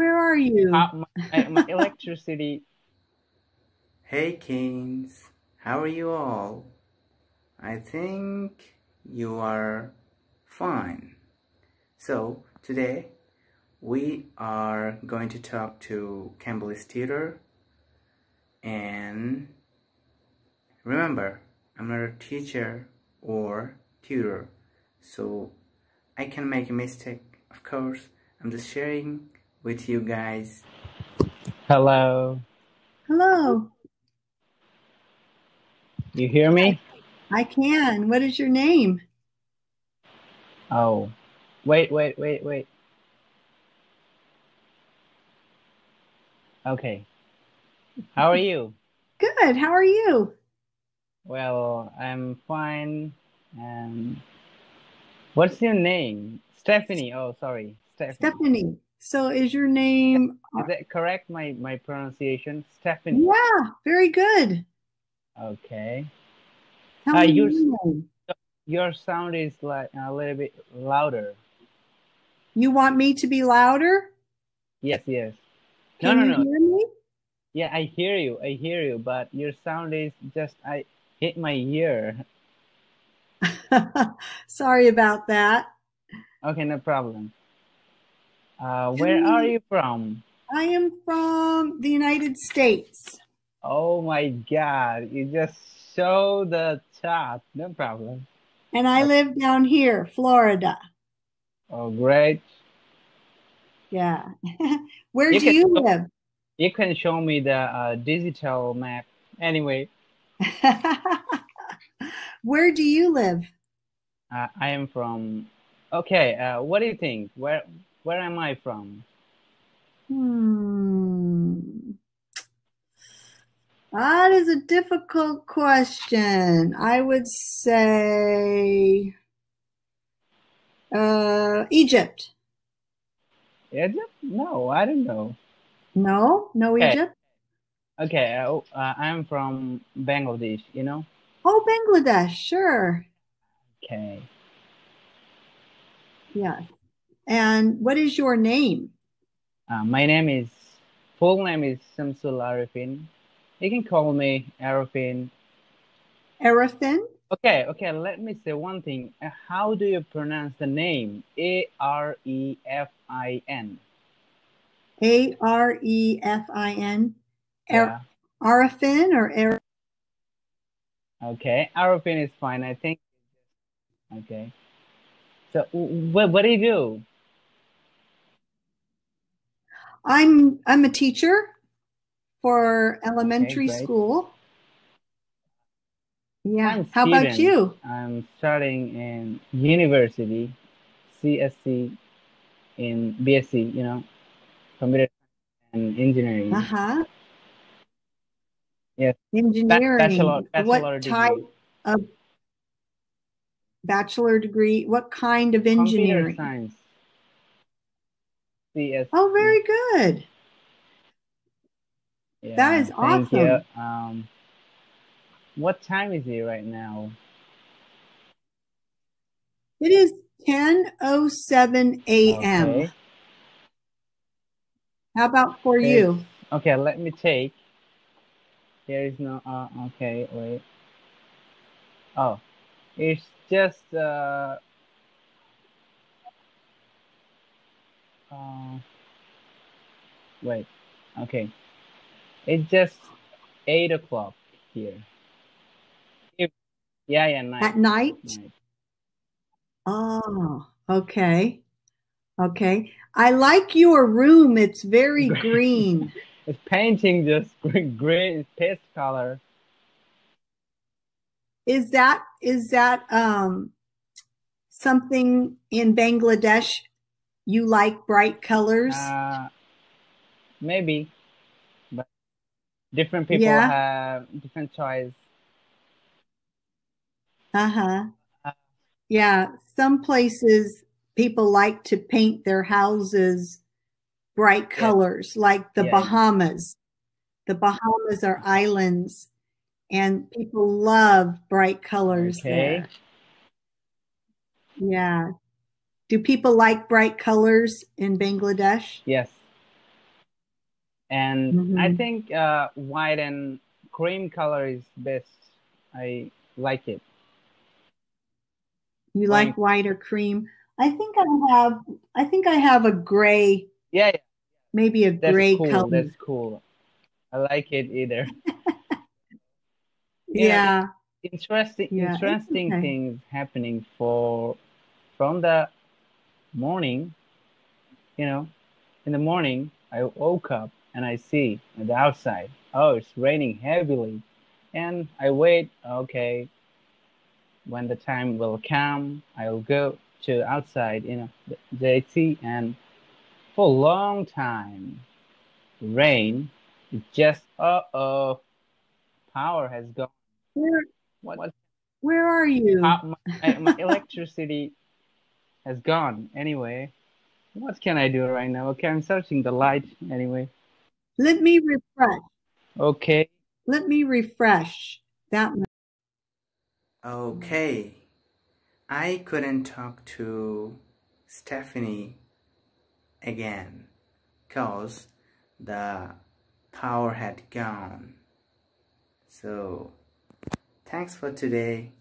Where are you? Uh, my, my electricity. Hey, Kings. How are you all? I think you are fine. So, today we are going to talk to Campbell's tutor and remember, I'm not a teacher or tutor, so I can make a mistake, of course. I'm just sharing with you guys. Hello. Hello. You hear me? I can. What is your name? Oh, wait, wait, wait, wait. Okay. How are you? Good. How are you? Well, I'm fine. Um, what's your name? Stephanie. Oh, sorry. Stephanie. Stephanie. So is your name? Is uh, that correct? My my pronunciation, Stephanie. Yeah, very good. Okay. Tell uh, your you. your sound is like a little bit louder. You want me to be louder? Yes, yes. Can no, no, no. Yeah, I hear you. I hear you, but your sound is just I hit my ear. Sorry about that. Okay, no problem. Uh, where are you from? I am from the United States. Oh my God. You just show the top. No problem. And I live down here, Florida. Oh, great. Yeah. Where you do you live? You can show me the uh, digital map. Anyway. Where do you live? Uh, I am from. Okay. Uh, what do you think? Where where am I from? Hmm. That is a difficult question. I would say uh, Egypt. Egypt? No, I don't know. No, no Egypt. Okay, uh, I'm from Bangladesh. You know. Oh, Bangladesh, sure. Okay. Yeah. And what is your name? Uh, my name is, full name is Samsul Arifin. You can call me Arifin. Arifin? Okay, okay, let me say one thing. Uh, how do you pronounce the name? A R E F I N. A R E F I N. Arifin or Arifin? Okay, Arifin is fine, I think. Okay. So, what, what do you do? I'm I'm a teacher for elementary okay, school. Yeah. I'm How Steven. about you? I'm studying in university, CSC, in BSc. You know, computer and engineering. Uh huh. Yes. Engineering. Bachelor, bachelor what degree. type of bachelor degree? What kind of engineering? Computer science. CSC. Oh, very good. Yeah, that is awesome. You. Um, what time is it right now? It is 10:07 a.m. Okay. How about for okay. you? Okay, let me take. There is no. Uh, okay, wait. Oh, it's just. Uh, Uh, wait, okay. It's just eight o'clock here. If, yeah, yeah, night. At night? night. Oh, okay. Okay. I like your room. It's very green. it's painting just green paste color. Is that is that um something in Bangladesh you like bright colors? Uh, maybe. But different people yeah. have different choice. Uh-huh. Uh, yeah, some places people like to paint their houses bright colors yeah. like the yeah. Bahamas. The Bahamas are islands and people love bright colors okay. there. Yeah, do people like bright colors in Bangladesh? Yes. And mm-hmm. I think uh, white and cream color is best. I like it. You like white or cream? I think I have. I think I have a gray. Yeah. yeah. Maybe a that's gray cool. color. That's cool. I like it either. yeah. yeah. Interesting. Yeah. Interesting okay. things happening for from the morning, you know, in the morning, I woke up and I see the outside, oh, it's raining heavily. And I wait, okay, when the time will come, I'll go to outside, you know, the JT. And for a long time, rain, just, uh oh, power has gone. Where, what, where are you? Uh, my, my electricity has gone. Anyway, what can I do right now? Okay, I'm searching the light anyway. Let me refresh. Okay. Let me refresh that Okay. I couldn't talk to Stephanie again because the power had gone. So, thanks for today.